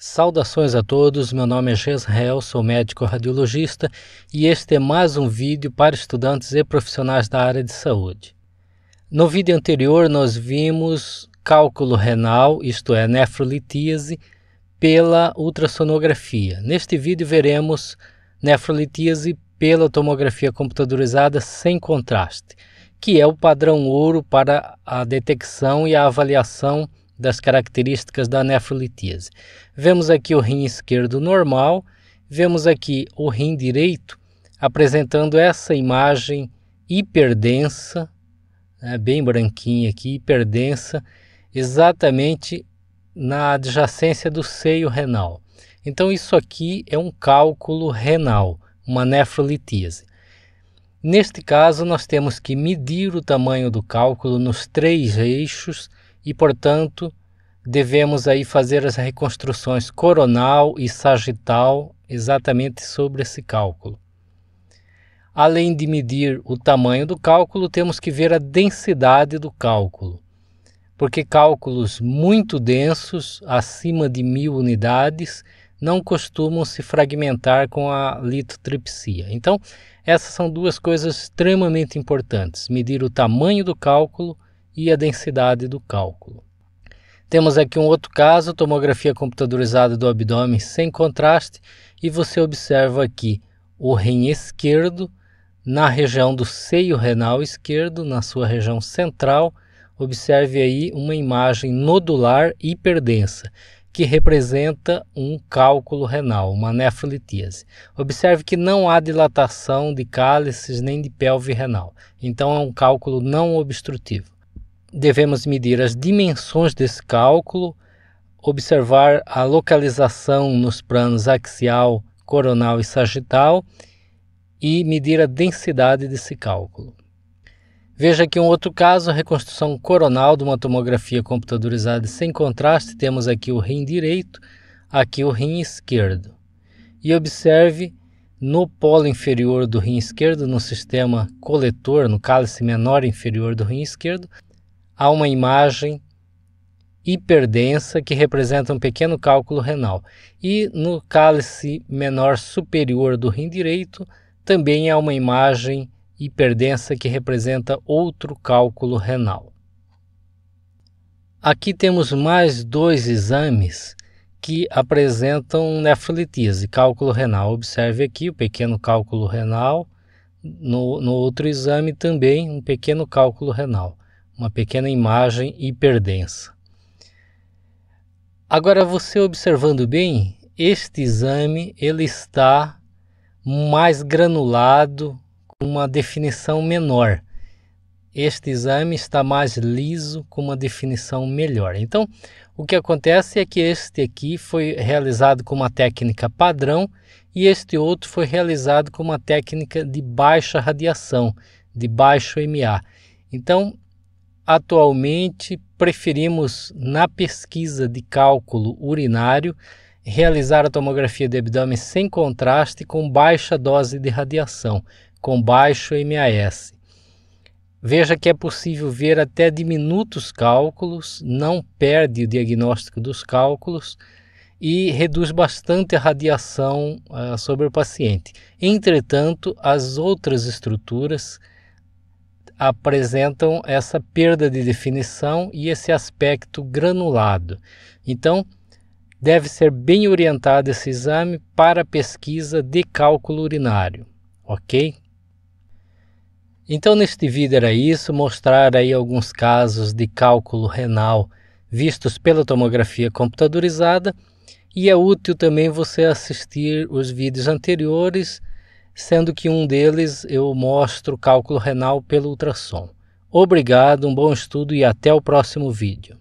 Saudações a todos, meu nome é Gesrael, sou médico radiologista e este é mais um vídeo para estudantes e profissionais da área de saúde. No vídeo anterior nós vimos cálculo renal, isto é, nefrolitíase, pela ultrassonografia. Neste vídeo veremos nefrolitíase pela tomografia computadorizada sem contraste, que é o padrão ouro para a detecção e a avaliação das características da nefrolitíase. Vemos aqui o rim esquerdo normal, vemos aqui o rim direito apresentando essa imagem hiperdensa, né, bem branquinha aqui, hiperdensa, exatamente na adjacência do seio renal. Então isso aqui é um cálculo renal, uma nefrolitíase. Neste caso, nós temos que medir o tamanho do cálculo nos três eixos e, portanto, devemos aí fazer as reconstruções coronal e sagital exatamente sobre esse cálculo. Além de medir o tamanho do cálculo, temos que ver a densidade do cálculo, porque cálculos muito densos, acima de mil unidades, não costumam se fragmentar com a litotripsia. Então, essas são duas coisas extremamente importantes: medir o tamanho do cálculo e a densidade do cálculo. Temos aqui um outro caso, tomografia computadorizada do abdômen sem contraste, e você observa aqui o rim esquerdo na região do seio renal esquerdo, na sua região central. Observe aí uma imagem nodular hiperdensa, que representa um cálculo renal, uma nefrolitíase. Observe que não há dilatação de cálices nem de pelve renal, então é um cálculo não obstrutivo devemos medir as dimensões desse cálculo, observar a localização nos planos axial, coronal e sagital e medir a densidade desse cálculo. Veja aqui um outro caso, a reconstrução coronal de uma tomografia computadorizada sem contraste. Temos aqui o rim direito, aqui o rim esquerdo. E observe no polo inferior do rim esquerdo, no sistema coletor, no cálice menor inferior do rim esquerdo, há uma imagem hiperdensa que representa um pequeno cálculo renal, e no cálice menor superior do rim direito também há uma imagem hiperdensa que representa outro cálculo renal. Aqui temos mais dois exames que apresentam nefrolitise, cálculo renal. Observe aqui o pequeno cálculo renal, no, no outro exame também um pequeno cálculo renal uma pequena imagem hiperdensa. Agora você observando bem, este exame ele está mais granulado, com uma definição menor. Este exame está mais liso, com uma definição melhor. Então, o que acontece é que este aqui foi realizado com uma técnica padrão e este outro foi realizado com uma técnica de baixa radiação, de baixo MA. Então, Atualmente, preferimos, na pesquisa de cálculo urinário, realizar a tomografia de abdômen sem contraste com baixa dose de radiação, com baixo MAS. Veja que é possível ver até diminutos cálculos, não perde o diagnóstico dos cálculos e reduz bastante a radiação uh, sobre o paciente. Entretanto, as outras estruturas apresentam essa perda de definição e esse aspecto granulado. Então, deve ser bem orientado esse exame para pesquisa de cálculo urinário, ok? Então, neste vídeo era isso, mostrar aí alguns casos de cálculo renal vistos pela tomografia computadorizada e é útil também você assistir os vídeos anteriores sendo que um deles eu mostro cálculo renal pelo ultrassom. Obrigado, um bom estudo e até o próximo vídeo.